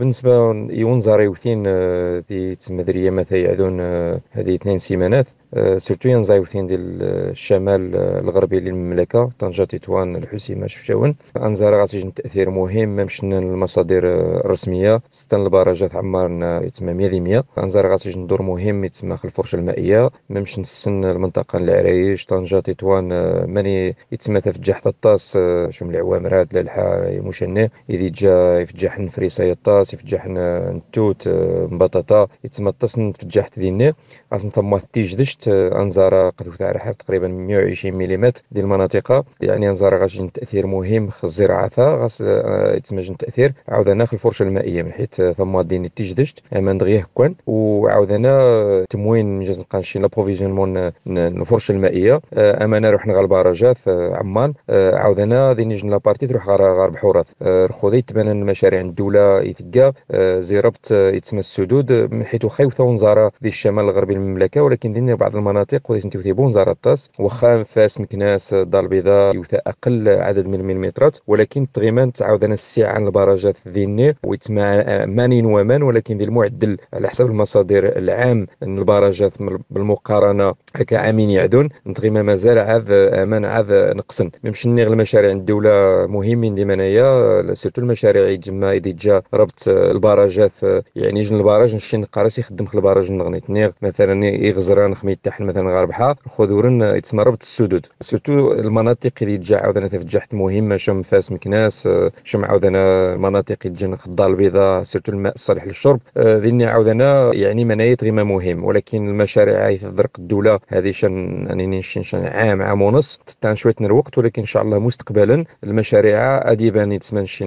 بالنسبه يونزاري وثين تي آه، تسمى دريه مثلا يعذون آه، هذه اثنين سيمانات آه، سيرتو ينزايوثين ديال آه، الشمال آه، الغربي للمملكه طنجه تطوان الحسيمه شفشاون انزار غاتجن تاثير مهم مشنا المصادر الرسميه ستن البراجات عمارنا يتما 100% انزار غاتجن دور مهم خلف الفرشه المائيه ممش نسن المنطقه العرايش طنجه تطوان ماني يتما تفجح حتى الطاس شوم العوامرات للحا مشنا اذا جا يفجح نفريسا الطاس يفجح التوت بطاطا يتما الطاس نتفجح تدينا اصلا تما تيجدش شفت انزاره قد تاع تقريبا 120 ملم ديال المناطق يعني انزاره غاجي تاثير مهم في الزراعه غاس آه، يتمجن التاثير عاودنا في الفرشه المائيه من حيث ثم دين التجدشت امان دغيا كون وعاودنا تموين جاز نقانشي لابروفيزيونمون الفرشه المائيه آه، امانه آه، رحنا غا البراجات عمان عاودنا ديني جن لابارتي تروح غرب حورات رخوذي تبان المشاريع الدوله يتقى زي ربط يتسمى السدود من حيث خيوثه ونزاره للشمال الغربي للمملكه ولكن دين بعض بعض المناطق ولكن تيثيبوا بون زارطاس واخا فاس مكناس الدار البيضاء يوثى اقل عدد من المليمترات ولكن تغيمان انا السعه عن البراجات ذيني ويتما مانين ومان ولكن ذي المعدل على حسب المصادر العام ان البراجات بالمقارنه كعامين يعدون نتغيما مازال عاد امان عاد نقصن ممشيني غير المشاريع الدوله مهمين ديما انايا سيرتو المشاريع يتجمع اذا جا ربط البراجات يعني جن البراج نشي نقارس خدم في البراج نغني نيغ مثلا يغزران خميت تاعهم مثلا غرب حار خذورن يتسمى السدود سورتو المناطق اللي تجا عاودنا تفجحت مهمه شم فاس مكناس شم عاودنا مناطق اللي تجن خضه البيضاء سورتو الماء الصالح للشرب آه، ذني عاودنا يعني منايت غير مهم ولكن المشاريع هاي ضرق الدوله هذه شن يعني شن عام عام ونص تتعن شويه الوقت ولكن ان شاء الله مستقبلا المشاريع ادي بان يتمنى شي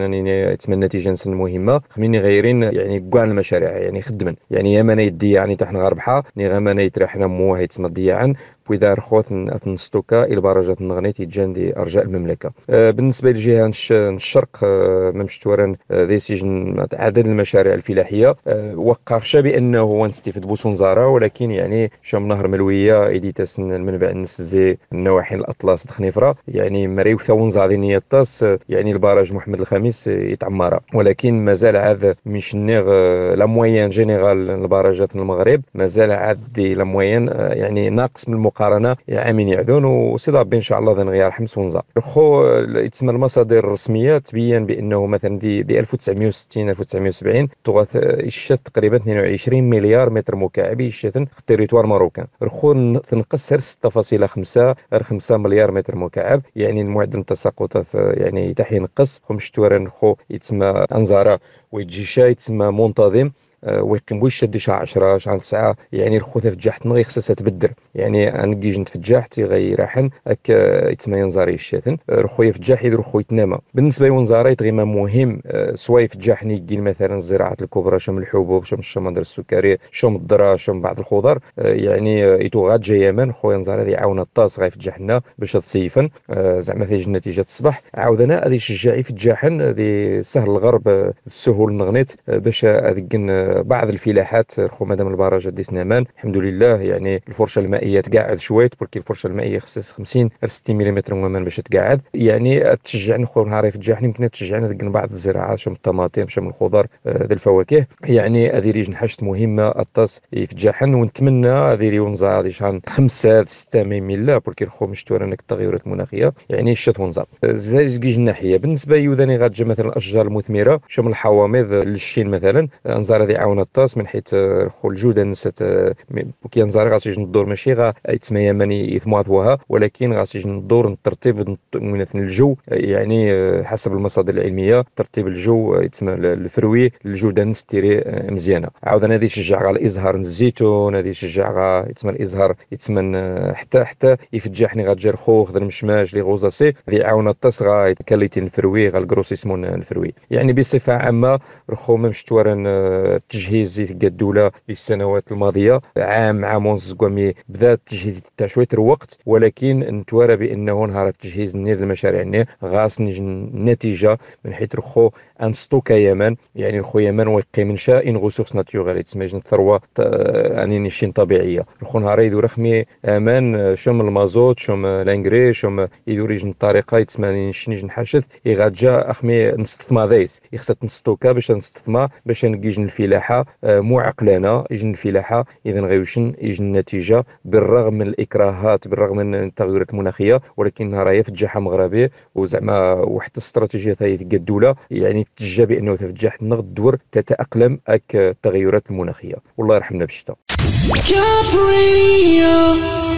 يتمنى نتيجه مهمه خميني غيرين يعني كاع المشاريع يعني خدمن يعني يا منايت دي يعني تحنا غربحه ني منايت راحنا موه وهيتم ضياعا بويدار خوتن ستوكا الى برجة نغنيتي جاندي ارجاء المملكه أه، بالنسبه للجهه الشرق أه، توران أه، ذي سجن عدد المشاريع الفلاحيه وقرش بانه هو ونستفد بوسنزاره ولكن يعني شام نهر ملويه ايدي تسن المنبع النسزي النواحي الاطلس دخنيفره يعني ثون زاديني الطاس يعني البراج محمد الخامس يتعمر ولكن مازال عاد مش نيغ لا موان جينيرال البراجات المغرب مازال عاد لا يعني ناقص من المغرب المقارنه عامين يعذون وسي ربي ان شاء الله غير حمص ونزا خو تسمى المصادر الرسميه تبين بانه مثلا دي, دي 1960 1970 تغث الشت تقريبا 22 مليار متر مكعب الشت في التريتوار ماروكان رخو تنقص 6.5 5 مليار متر مكعب يعني المعدل التساقطات يعني تحين نقص خمش توران خو يتسمى انزاره ويجي شاي يتسمى منتظم آه، ويقيم يشد شي 10 شهر 9 يعني في تجاحت ما خصصة تبدر يعني انكي جنت في يغي راحن اك يتما ينزاري الشاتن آه، في فجاح يدير خويا تنامى بالنسبه لونزاريت تغيما مهم آه، سواي في فجاح نيكين مثلا الزراعات الكبرى شم الحبوب شم الشمندر السكري شم الذره شم بعض الخضر يعني يتو غاد جاي يمن خويا نزاري يعاون الطاس غاي في لنا باش تصيفن زعما تيجي نتيجه الصباح عاودنا غادي في يفجاحن هذه سهل الغرب السهول نغنيت باش اذكن بعض الفلاحات رخو مدام البراجة دي سنامان الحمد لله يعني الفرشه المائيه تقاعد شويه بركي الفرشه المائيه خصيص 50 60 ملم موامان باش تقاعد يعني تشجعنا نخور نهار يفجعنا يمكن تشجعنا تقن بعض الزراعات شم الطماطم شم الخضر آه، ذي الفواكه يعني هذه ريج نحشت مهمه الطاس الجاحن ونتمنى هذه ريون زاد شان خمسة ستة ميلا بركي رخو مشتو انك التغيرات المناخيه يعني الشت ونزا زاج كيج الناحيه بالنسبه يوذاني غاتجي مثلا الاشجار المثمره شم الحوامض للشين مثلا انزار آه، هذه كيعاون الطاس من حيث نسات آه، نست آه، كينزاري غادي يجي الدور ماشي غا يتسمى يمن يثمواثوها ولكن غادي يجي الدور الترتيب من الجو آه، يعني حسب المصادر العلميه ترتيب الجو يتسمى الفروي الجودة نستيري مزيانه عاود هذه يشجع على الازهار الزيتون هذه يشجع على يتسمى الازهار يتسمى حتى حتى يفجحني غاتجر خوخ ذا مشماج لي غوزاسي اللي يعاون الطاس غا الفروي غا الكروسيسمون الفروي يعني بصفه عامه ما مشتورن التجهيز تاع الدوله للسنوات الماضيه عام عام ونص كومي بدا التجهيز تاع شويه الوقت ولكن نتوارى بانه نهار التجهيز نير المشاريع نير غاس النتيجه من حيث رخو ان ستوك يمن يعني رخو يمن ويقي من شاء ان غوسوس ناتيوغال تسمى الثروه يعني نشين طبيعيه رخو نهار يدور خمي امان شم المازوت شم لانجري شم يدور يجن الطريقه يتسمى نشنيج نحشد يغادجا اخمي نستثما ذيس يخصك نستوكا باش نستثما باش نجيج الفلاح فلاحة آه، مو عقلانه يجن فلاحة اذا غيوشن يجن نتيجة بالرغم من الاكراهات بالرغم من التغيرات المناخيه ولكن راهي في مغربي وزعما واحد الاستراتيجيه تاعي الدوله يعني تجا بانه تفجح النقد دور تتاقلم اك التغيرات المناخيه والله يرحمنا بالشتاء